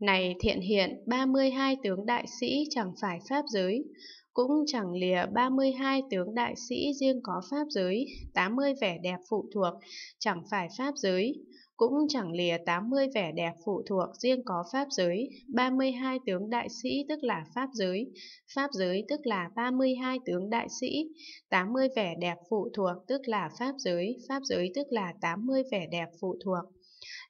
Này thiện hiện 32 tướng đại sĩ chẳng phải pháp giới, cũng chẳng lìa 32 tướng đại sĩ riêng có pháp giới, 80 vẻ đẹp phụ thuộc, chẳng phải pháp giới, cũng chẳng lìa 80 vẻ đẹp phụ thuộc riêng có pháp giới, 32 tướng đại sĩ tức là pháp giới, pháp giới tức là 32 tướng đại sĩ, 80 vẻ đẹp phụ thuộc tức là pháp giới, pháp giới tức là 80 vẻ đẹp phụ thuộc.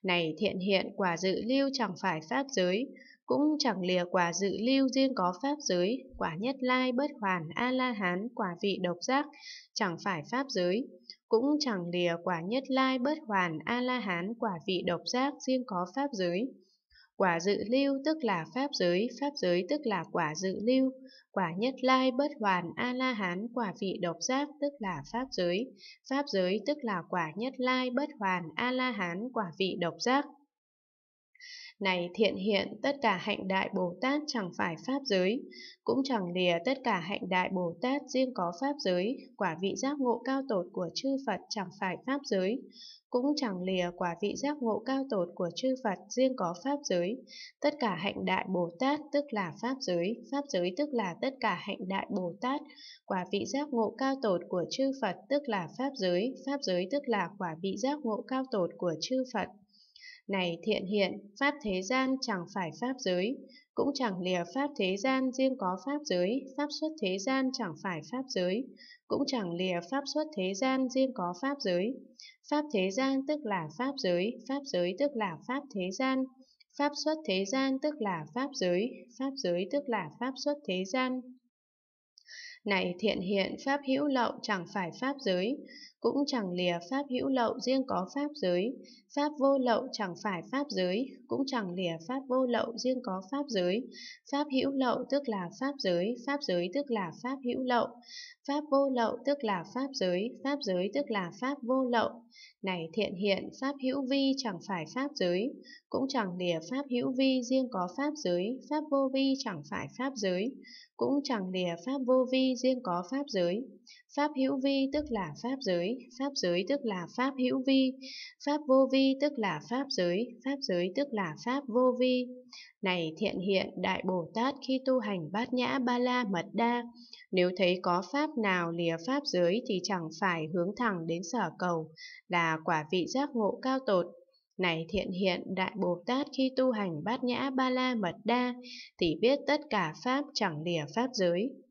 Này thiện hiện quả dự lưu chẳng phải pháp giới, cũng chẳng lìa quả dự lưu riêng có pháp giới, quả nhất lai bất hoàn A-la-hán quả vị độc giác, chẳng phải pháp giới, cũng chẳng lìa quả nhất lai bất hoàn A-la-hán quả vị độc giác riêng có pháp giới. Quả dự lưu tức là pháp giới, pháp giới tức là quả dự lưu. Quả nhất lai bất hoàn A-la-hán quả vị độc giác tức là pháp giới. Pháp giới tức là quả nhất lai bất hoàn A-la-hán quả vị độc giác. Này thiện hiện, tất cả hạnh đại Bồ Tát chẳng phải Pháp giới, cũng chẳng lìa tất cả hạnh đại Bồ Tát riêng có Pháp giới, quả vị giác ngộ cao tột của chư Phật chẳng phải Pháp giới, cũng chẳng lìa quả vị giác ngộ cao tột của chư Phật riêng có Pháp giới. Tất cả hạnh đại Bồ Tát tức là Pháp giới, Pháp giới tức là tất cả hạnh đại Bồ Tát, quả vị giác ngộ cao tột của chư Phật tức là Pháp giới, Pháp giới tức là quả vị giác ngộ cao tột của chư Phật này thiện hiện, pháp thế gian chẳng phải pháp giới, cũng chẳng lìa pháp thế gian riêng có pháp giới, pháp xuất thế gian chẳng phải pháp giới, cũng chẳng lìa pháp xuất thế gian riêng có pháp giới. Pháp thế gian tức là pháp giới, pháp giới tức là pháp thế gian, pháp xuất thế gian tức là pháp giới, pháp giới tức là pháp xuất thế gian. Này thiện hiện pháp hữu lậu chẳng phải pháp giới, cũng chẳng lìa pháp hữu lậu riêng có pháp giới, pháp vô lậu chẳng phải pháp giới, cũng chẳng lìa pháp vô lậu riêng có pháp giới, pháp hữu lậu tức là pháp giới, pháp giới tức là pháp hữu lậu, pháp vô lậu tức là pháp giới, pháp giới tức là pháp vô lậu. Này thiện hiện pháp hữu vi chẳng phải pháp giới, cũng chẳng lìa pháp hữu vi riêng có pháp giới, pháp vô vi chẳng phải pháp giới, cũng chẳng lìa pháp vô vi riêng có pháp giới. Pháp hữu vi tức là pháp giới, pháp giới tức là pháp hữu vi, pháp vô vi tức là pháp giới, pháp giới tức là pháp vô vi. Này thiện hiện Đại Bồ Tát khi tu hành bát nhã ba la mật đa, nếu thấy có pháp nào lìa pháp giới thì chẳng phải hướng thẳng đến sở cầu, là quả vị giác ngộ cao tột. Này thiện hiện Đại Bồ Tát khi tu hành bát nhã ba la mật đa, thì biết tất cả pháp chẳng lìa pháp giới.